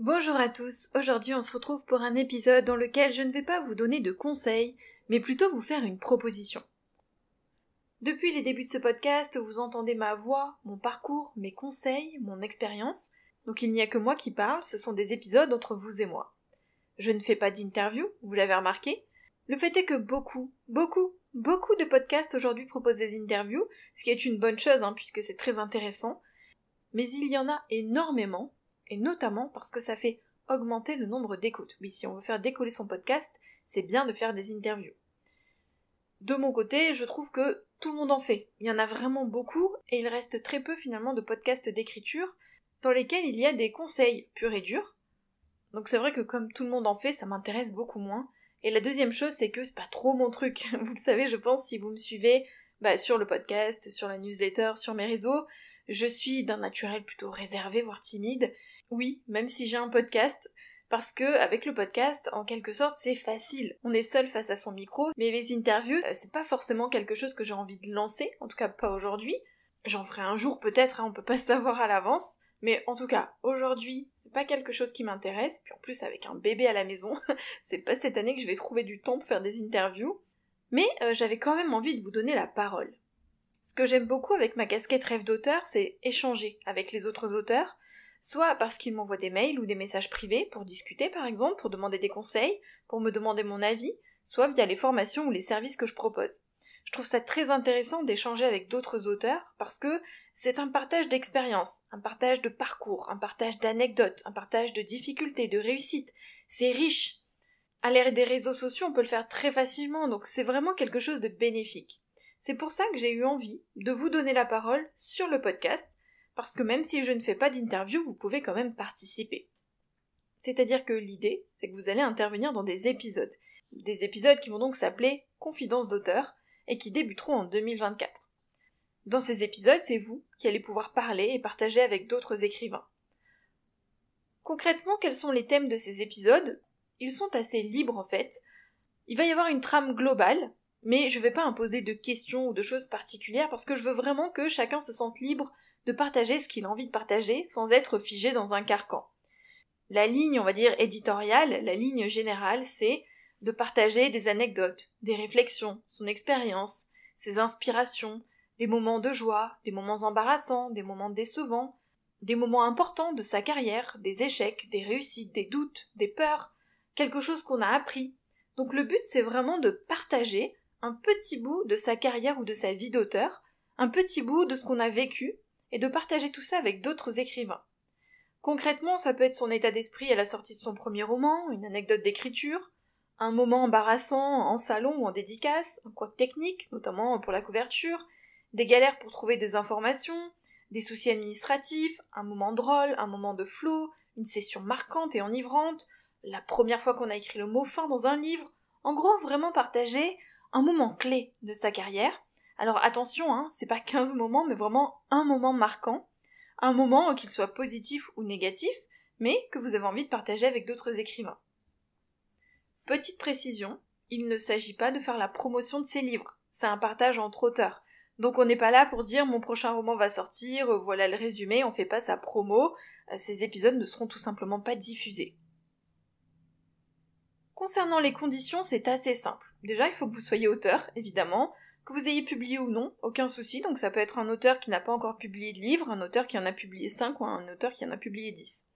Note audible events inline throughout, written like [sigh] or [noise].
Bonjour à tous, aujourd'hui on se retrouve pour un épisode dans lequel je ne vais pas vous donner de conseils, mais plutôt vous faire une proposition. Depuis les débuts de ce podcast, vous entendez ma voix, mon parcours, mes conseils, mon expérience, donc il n'y a que moi qui parle, ce sont des épisodes entre vous et moi. Je ne fais pas d'interview, vous l'avez remarqué. Le fait est que beaucoup, beaucoup, beaucoup de podcasts aujourd'hui proposent des interviews, ce qui est une bonne chose hein, puisque c'est très intéressant, mais il y en a énormément et notamment parce que ça fait augmenter le nombre d'écoutes. Oui, si on veut faire décoller son podcast, c'est bien de faire des interviews. De mon côté, je trouve que tout le monde en fait. Il y en a vraiment beaucoup et il reste très peu finalement de podcasts d'écriture dans lesquels il y a des conseils purs et durs. Donc c'est vrai que comme tout le monde en fait, ça m'intéresse beaucoup moins. Et la deuxième chose, c'est que c'est pas trop mon truc. [laughs] Vous le savez, je pense, si vous me suivez bah, sur le podcast, sur la newsletter, sur mes réseaux, je suis d'un naturel plutôt réservé, voire timide. Oui, même si j'ai un podcast, parce que avec le podcast, en quelque sorte, c'est facile. On est seul face à son micro, mais les interviews, euh, c'est pas forcément quelque chose que j'ai envie de lancer, en tout cas pas aujourd'hui. J'en ferai un jour peut-être, hein, on peut pas [laughs] savoir à l'avance. Mais en tout cas, aujourd'hui, c'est pas quelque chose qui m'intéresse. Puis en plus, avec un bébé à la maison, [laughs] c'est pas cette année que je vais trouver du temps pour faire des interviews. Mais euh, j'avais quand même envie de vous donner la parole. Ce que j'aime beaucoup avec ma casquette rêve d'auteur, c'est échanger avec les autres auteurs, soit parce qu'ils m'envoient des mails ou des messages privés pour discuter par exemple, pour demander des conseils, pour me demander mon avis, soit via les formations ou les services que je propose. Je trouve ça très intéressant d'échanger avec d'autres auteurs parce que c'est un partage d'expériences, un partage de parcours, un partage d'anecdotes, un partage de difficultés, de réussites. C'est riche. À l'ère des réseaux sociaux, on peut le faire très facilement, donc c'est vraiment quelque chose de bénéfique. C'est pour ça que j'ai eu envie de vous donner la parole sur le podcast parce que même si je ne fais pas d'interview, vous pouvez quand même participer. C'est-à-dire que l'idée, c'est que vous allez intervenir dans des épisodes. Des épisodes qui vont donc s'appeler Confidences d'auteur et qui débuteront en 2024. Dans ces épisodes, c'est vous qui allez pouvoir parler et partager avec d'autres écrivains. Concrètement, quels sont les thèmes de ces épisodes Ils sont assez libres en fait. Il va y avoir une trame globale, mais je ne vais pas imposer de questions ou de choses particulières parce que je veux vraiment que chacun se sente libre de partager ce qu'il a envie de partager sans être figé dans un carcan. La ligne, on va dire, éditoriale, la ligne générale, c'est de partager des anecdotes, des réflexions, son expérience, ses inspirations, des moments de joie, des moments embarrassants, des moments décevants, des moments importants de sa carrière, des échecs, des réussites, des doutes, des peurs, quelque chose qu'on a appris. Donc le but c'est vraiment de partager un petit bout de sa carrière ou de sa vie d'auteur, un petit bout de ce qu'on a vécu, et de partager tout ça avec d'autres écrivains. Concrètement, ça peut être son état d'esprit à la sortie de son premier roman, une anecdote d'écriture, un moment embarrassant en salon ou en dédicace, un coin technique, notamment pour la couverture, des galères pour trouver des informations, des soucis administratifs, un moment drôle, un moment de flot, une session marquante et enivrante, la première fois qu'on a écrit le mot fin dans un livre, en gros vraiment partager un moment clé de sa carrière, alors attention, hein, c'est pas 15 moments, mais vraiment un moment marquant, un moment euh, qu'il soit positif ou négatif, mais que vous avez envie de partager avec d'autres écrivains. Petite précision, il ne s'agit pas de faire la promotion de ces livres, c'est un partage entre auteurs. Donc on n'est pas là pour dire mon prochain roman va sortir, euh, voilà le résumé, on fait pas sa promo, euh, ces épisodes ne seront tout simplement pas diffusés. Concernant les conditions, c'est assez simple. Déjà, il faut que vous soyez auteur, évidemment, que vous ayez publié ou non, aucun souci, donc ça peut être un auteur qui n'a pas encore publié de livre, un auteur qui en a publié 5 ou un auteur qui en a publié 10.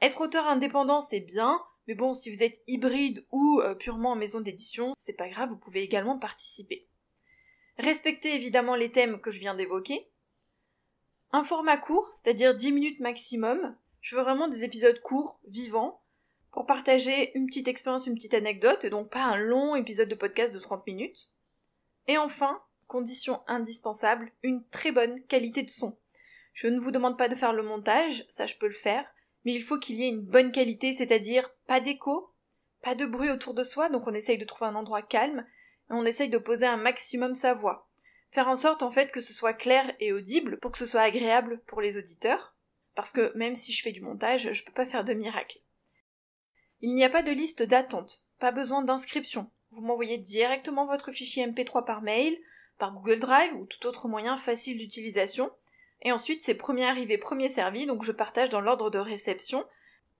Être auteur indépendant, c'est bien, mais bon, si vous êtes hybride ou euh, purement en maison d'édition, c'est pas grave, vous pouvez également participer. Respectez évidemment les thèmes que je viens d'évoquer. Un format court, c'est-à-dire 10 minutes maximum. Je veux vraiment des épisodes courts, vivants, pour partager une petite expérience, une petite anecdote, et donc pas un long épisode de podcast de 30 minutes. Et enfin, condition indispensable, une très bonne qualité de son. Je ne vous demande pas de faire le montage, ça je peux le faire, mais il faut qu'il y ait une bonne qualité, c'est-à-dire pas d'écho, pas de bruit autour de soi, donc on essaye de trouver un endroit calme, et on essaye de poser un maximum sa voix. Faire en sorte en fait que ce soit clair et audible pour que ce soit agréable pour les auditeurs, parce que même si je fais du montage, je peux pas faire de miracle. Il n'y a pas de liste d'attente, pas besoin d'inscription, vous m'envoyez directement votre fichier MP3 par mail, par Google Drive ou tout autre moyen facile d'utilisation. Et ensuite, c'est premier arrivé, premier servi, donc je partage dans l'ordre de réception,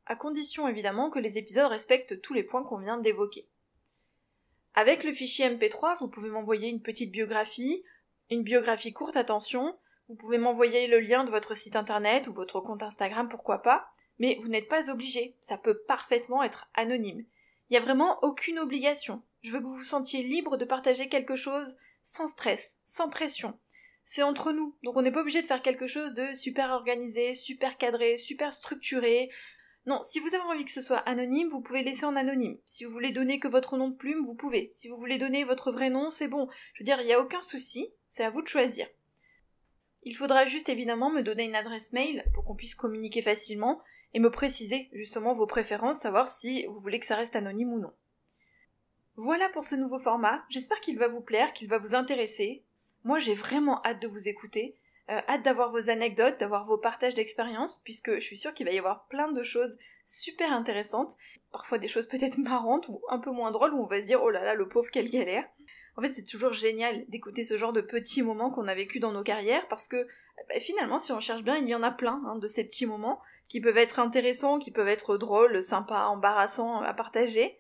à condition évidemment que les épisodes respectent tous les points qu'on vient d'évoquer. Avec le fichier MP3, vous pouvez m'envoyer une petite biographie, une biographie courte, attention, vous pouvez m'envoyer le lien de votre site internet ou votre compte Instagram, pourquoi pas, mais vous n'êtes pas obligé, ça peut parfaitement être anonyme. Il n'y a vraiment aucune obligation. Je veux que vous vous sentiez libre de partager quelque chose sans stress, sans pression. C'est entre nous, donc on n'est pas obligé de faire quelque chose de super organisé, super cadré, super structuré. Non, si vous avez envie que ce soit anonyme, vous pouvez laisser en anonyme. Si vous voulez donner que votre nom de plume, vous pouvez. Si vous voulez donner votre vrai nom, c'est bon. Je veux dire, il n'y a aucun souci, c'est à vous de choisir. Il faudra juste évidemment me donner une adresse mail pour qu'on puisse communiquer facilement et me préciser justement vos préférences, savoir si vous voulez que ça reste anonyme ou non. Voilà pour ce nouveau format, j'espère qu'il va vous plaire, qu'il va vous intéresser. Moi j'ai vraiment hâte de vous écouter, euh, hâte d'avoir vos anecdotes, d'avoir vos partages d'expériences, puisque je suis sûre qu'il va y avoir plein de choses super intéressantes, parfois des choses peut-être [laughs] marrantes ou un peu moins drôles où on va se dire oh là là le pauvre quelle galère. En fait c'est toujours génial d'écouter ce genre de petits moments qu'on a vécu dans nos carrières parce que euh, bah, finalement si on cherche bien il y en a plein hein, de ces petits moments qui peuvent être intéressants, qui peuvent être drôles, sympas, embarrassants à partager.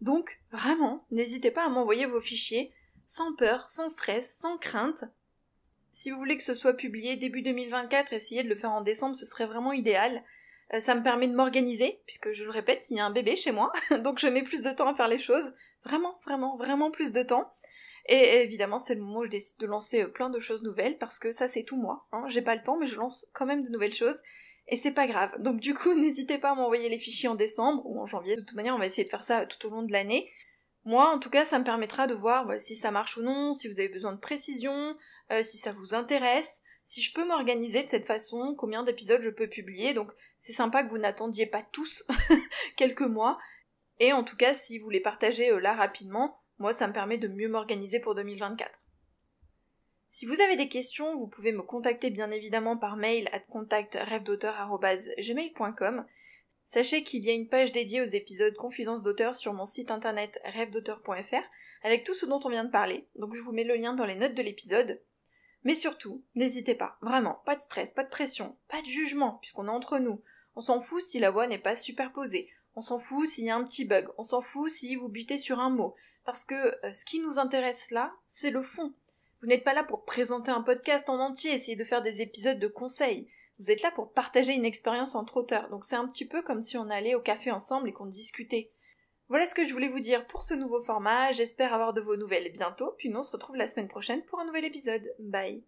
Donc, vraiment, n'hésitez pas à m'envoyer vos fichiers, sans peur, sans stress, sans crainte. Si vous voulez que ce soit publié début 2024, essayez de le faire en décembre, ce serait vraiment idéal. Euh, ça me permet de m'organiser, puisque je le répète, il y a un bébé chez moi, [laughs] donc je mets plus de temps à faire les choses. Vraiment, vraiment, vraiment plus de temps. Et évidemment, c'est le moment où je décide de lancer euh, plein de choses nouvelles, parce que ça, c'est tout moi. Hein. J'ai pas le temps, mais je lance quand même de nouvelles choses et c'est pas grave. Donc du coup, [laughs] n'hésitez pas à m'envoyer les fichiers en décembre ou en janvier. De toute manière, on va essayer de faire ça tout au long de l'année. Moi, en tout cas, ça me permettra de voir bah, si ça marche ou non, si vous avez besoin de précision, euh, si ça vous intéresse, si je peux m'organiser de cette façon, combien d'épisodes je peux publier. Donc c'est sympa que vous n'attendiez pas tous [laughs] quelques mois. Et en tout cas, si vous les partagez euh, là rapidement, moi, ça me permet de mieux m'organiser pour 2024. Si vous avez des questions, vous pouvez me contacter bien évidemment par mail à gmail.com. Sachez qu'il y a une page dédiée aux épisodes Confidence d'auteur sur mon site internet rêvedauteur.fr avec tout ce dont on vient de parler, donc je vous mets le lien dans les notes de l'épisode. Mais surtout, n'hésitez pas, vraiment, pas de stress, pas de pression, pas de jugement, puisqu'on est entre nous. On s'en fout si la voix n'est pas superposée, on s'en fout s'il y a un petit bug, on s'en fout si vous butez sur un mot, parce que euh, ce qui nous intéresse là, c'est le fond, vous n'êtes pas là pour présenter un podcast en entier, essayer de faire des épisodes de conseils. Vous êtes là pour partager une expérience entre auteurs, donc c'est un petit peu comme si on allait au café ensemble et qu'on discutait. Voilà ce que je voulais vous dire pour ce nouveau format, j'espère avoir de vos nouvelles bientôt, puis nous on se retrouve la semaine prochaine pour un nouvel épisode. Bye